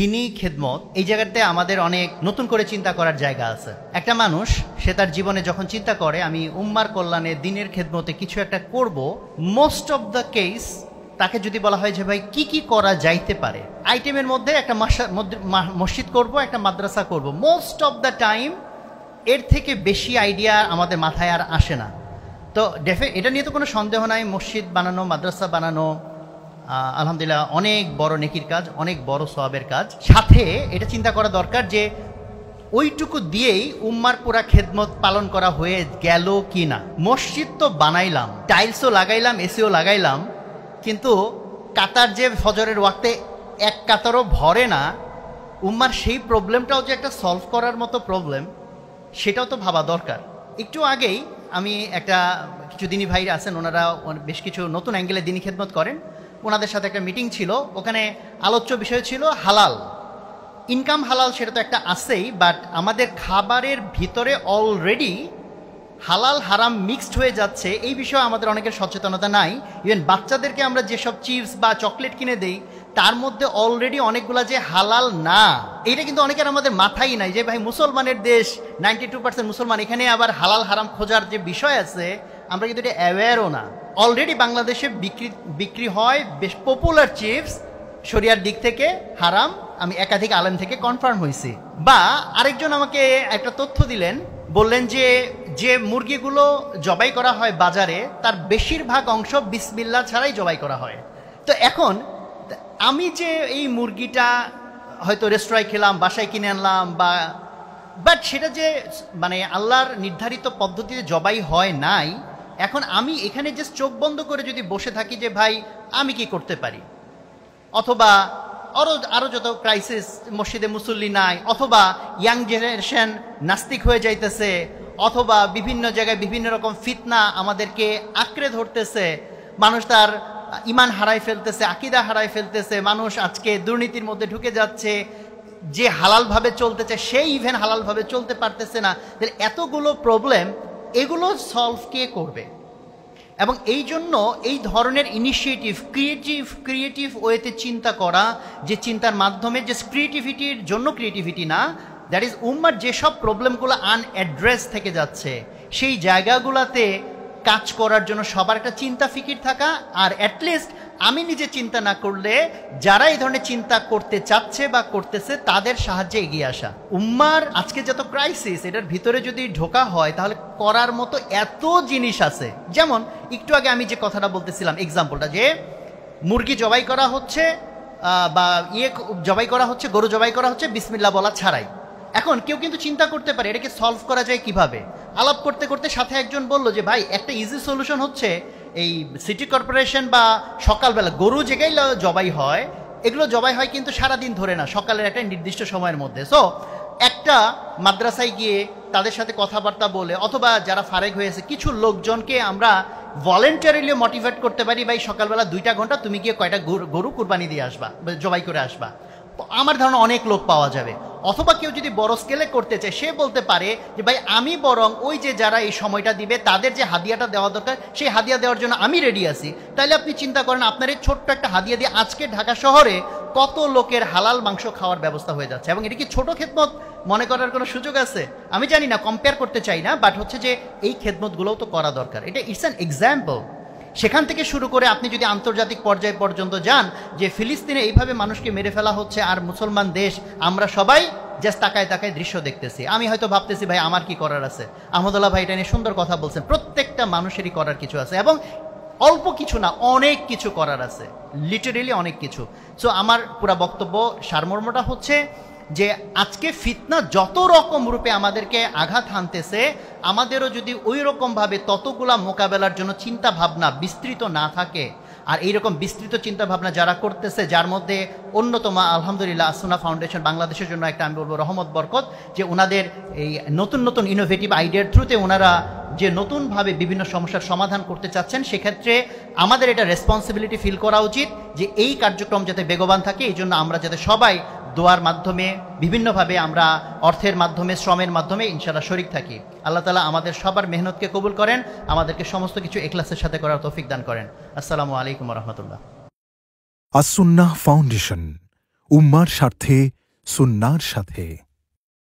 দিনই খেদমত এই জায়গাতে আমাদের অনেক নতুন করে চিন্তা করার জায়গা আছে একটা মানুষ সে তার জীবনে যখন চিন্তা করে আমি উম্মার কল্যাণে দিনের খেদমতে কিছু একটা করব মোস্ট অফ দ্য কেস তাকে যদি বলা হয় যে ভাই কি কি করা যাইতে পারে আইটেমের মধ্যে একটা মসজিদ করব একটা মাদ্রাসা করব মোস্ট অফ দ্য টাইম এর থেকে বেশি আইডিয়া আমাদের মাথায় আর আসে না তো ডেফে এটা নিয়ে তো কোনো সন্দেহ নাই মসজিদ বানানো মাদ্রাসা বানানো আলহামদুলিল্লাহ অনেক বড় নেকির কাজ অনেক বড় সবাবের কাজ সাথে এটা চিন্তা করা দরকার যে ওইটুকু দিয়েই উম্মার পুরা খেদমত পালন করা হয়ে গেল কি না মসজিদ তো বানাইলাম টাইলসও লাগাইলাম এসিও লাগাইলাম কিন্তু কাতার যে ফজরের ওয়াক্তে এক কাতারও ভরে না উম্মার সেই প্রবলেমটাও যে একটা সলভ করার মতো প্রবলেম সেটাও তো ভাবা দরকার একটু আগেই আমি একটা কিছু দিনী ভাই আছেন ওনারা বেশ কিছু নতুন অ্যাঙ্গেলে দিনী খেদমত করেন ওনাদের সাথে একটা মিটিং ছিল ওখানে আলোচ্য বিষয় ছিল হালাল ইনকাম হালাল সেটা তো একটা আছেই বাট আমাদের খাবারের ভিতরে অলরেডি হালাল হারাম মিক্সড হয়ে যাচ্ছে এই বিষয়ে আমাদের অনেকের সচেতনতা নাই ইভেন বাচ্চাদেরকে আমরা যেসব চিপস বা চকলেট কিনে দেই তার মধ্যে অলরেডি অনেকগুলা যে হালাল না এটা কিন্তু অনেকের আমাদের মাথাই নাই যে ভাই মুসলমানের দেশ নাইনটি টু পার্সেন্ট মুসলমান এখানে আবার হালাল হারাম খোঁজার যে বিষয় আছে আমরা কিন্তু এটা অ্যাওয়ারও না অলরেডি বাংলাদেশে বিক্রি বিক্রি হয় বেশ পপুলার চিপস শরিয়ার দিক থেকে হারাম আমি একাধিক আলেম থেকে কনফার্ম হয়েছি বা আরেকজন আমাকে একটা তথ্য দিলেন বললেন যে যে মুরগিগুলো জবাই করা হয় বাজারে তার বেশিরভাগ অংশ বিসমিল্লা ছাড়াই জবাই করা হয় তো এখন আমি যে এই মুরগিটা হয়তো রেস্তোরাঁয় খেলাম বাসায় কিনে আনলাম বা বাট সেটা যে মানে আল্লাহর নির্ধারিত পদ্ধতিতে জবাই হয় নাই এখন আমি এখানে জাস্ট চোখ বন্ধ করে যদি বসে থাকি যে ভাই আমি কি করতে পারি অথবা আরও আরও যত ক্রাইসিস মসজিদে মুসল্লি নাই অথবা ইয়াং জেনারেশন নাস্তিক হয়ে যাইতেছে অথবা বিভিন্ন জায়গায় বিভিন্ন রকম ফিতনা আমাদেরকে আঁকড়ে ধরতেছে মানুষ তার ইমান হারাই ফেলতেছে আকিদা হারাই ফেলতেছে মানুষ আজকে দুর্নীতির মধ্যে ঢুকে যাচ্ছে যে হালালভাবে চলতেছে সেই ইভেন হালালভাবে চলতে পারতেছে না তাহলে এতগুলো প্রবলেম এগুলো সলভ কে করবে এবং এই জন্য এই ধরনের ইনিশিয়েটিভ ক্রিয়েটিভ ক্রিয়েটিভ ওয়েতে চিন্তা করা যে চিন্তার মাধ্যমে যে ক্রিয়েটিভিটির জন্য ক্রিয়েটিভিটি না দ্যাট ইজ উম্মার যেসব প্রবলেমগুলো আনঅ্যাড্রেস থেকে যাচ্ছে সেই জায়গাগুলোতে কাজ করার জন্য সবার একটা চিন্তা ফিকির থাকা আর অ্যাটলিস্ট আমি নিজে চিন্তা না করলে যারা এই ধরনের চিন্তা করতে চাচ্ছে বা করতেছে তাদের সাহায্যে এগিয়ে আসা উম্মার আজকে যত ক্রাইসিস এটার ভিতরে যদি ঢোকা হয় তাহলে করার মতো এত জিনিস আছে যেমন একটু আগে আমি যে কথাটা বলতেছিলাম এক্সাম্পলটা যে মুরগি জবাই করা হচ্ছে বা ইয়ে জবাই করা হচ্ছে গরু জবাই করা হচ্ছে বিসমিল্লা বলা ছাড়াই এখন কেউ কিন্তু চিন্তা করতে পারে এটাকে সলভ করা যায় কিভাবে আলাপ করতে করতে সাথে একজন বলল যে ভাই একটা ইজি সলিউশন হচ্ছে এই সিটি কর্পোরেশন বা সকালবেলা গরু জায়গায় জবাই হয় এগুলো জবাই হয় কিন্তু সারাদিন ধরে না সকালের একটা নির্দিষ্ট সময়ের মধ্যে সো একটা মাদ্রাসায় গিয়ে তাদের সাথে কথাবার্তা বলে অথবা যারা ফারেক হয়েছে কিছু লোকজনকে আমরা ভলেন্টারিলি মোটিভেট করতে পারি ভাই সকালবেলা দুইটা ঘন্টা তুমি গিয়ে কয়টা গরু কুরবানি দিয়ে আসবা জবাই করে আসবা আমার ধারণা অনেক লোক পাওয়া যাবে অথবা কেউ যদি বড় স্কেলে করতে চায় সে বলতে পারে যে ভাই আমি বরং ওই যে যারা এই সময়টা দিবে তাদের যে হাদিয়াটা দেওয়া দরকার সেই হাদিয়া দেওয়ার জন্য আমি রেডি আছি তাহলে আপনি চিন্তা করেন আপনার এই ছোট্ট একটা হাদিয়া দিয়ে আজকে ঢাকা শহরে কত লোকের হালাল মাংস খাওয়ার ব্যবস্থা হয়ে যাচ্ছে এবং এটা কি ছোটো খেদমত মনে করার কোনো সুযোগ আছে আমি জানি না কম্পেয়ার করতে চাই না বাট হচ্ছে যে এই খেদমতগুলোও তো করা দরকার এটা ইটস অ্যান এক্সাম্পল সেখান থেকে শুরু করে আপনি যদি আন্তর্জাতিক পর্যায় পর্যন্ত যান যে ফিলিস্তিনে এইভাবে মানুষকে মেরে ফেলা হচ্ছে আর মুসলমান দেশ আমরা সবাই জাস্ট তাকায় তাকায় দৃশ্য দেখতেছি আমি হয়তো ভাবতেছি ভাই আমার কি করার আছে আহমদুল্লাহ ভাই এটা নিয়ে সুন্দর কথা বলছেন প্রত্যেকটা মানুষেরই করার কিছু আছে এবং অল্প কিছু না অনেক কিছু করার আছে লিটারেলি অনেক কিছু সো আমার পুরা বক্তব্য সারমর্মটা হচ্ছে যে আজকে ফিতনা যত রকম রূপে আমাদেরকে আঘাত হানতেছে আমাদেরও যদি ওই রকমভাবে ততগুলা মোকাবেলার জন্য চিন্তা ভাবনা বিস্তৃত না থাকে আর এইরকম বিস্তৃত চিন্তা ভাবনা যারা করতেছে যার মধ্যে অন্যতম আলহামদুলিল্লাহ আসুনা ফাউন্ডেশন বাংলাদেশের জন্য একটা আমি বলবো রহমত বরকত যে ওনাদের এই নতুন নতুন ইনোভেটিভ আইডিয়ার থ্রুতে ওনারা যে নতুনভাবে বিভিন্ন সমস্যার সমাধান করতে চাচ্ছেন সেক্ষেত্রে আমাদের এটা রেসপন্সিবিলিটি ফিল করা উচিত যে এই কার্যক্রম যাতে বেগবান থাকে এই জন্য আমরা যাতে সবাই দোয়ার মাধ্যমে বিভিন্নভাবে আমরা অর্থের মাধ্যমে শ্রমের মাধ্যমে ইনশাল্লাহ শরিক থাকি আল্লাহ তালা আমাদের সবার মেহনতকে কবুল করেন আমাদেরকে সমস্ত কিছু এক্লাসের সাথে করার তৌফিক দান করেন আসসালামু আলাইকুম রহমতুল্লাহ আসুন্না ফাউন্ডেশন উম্মার স্বার্থে সুন্নার সাথে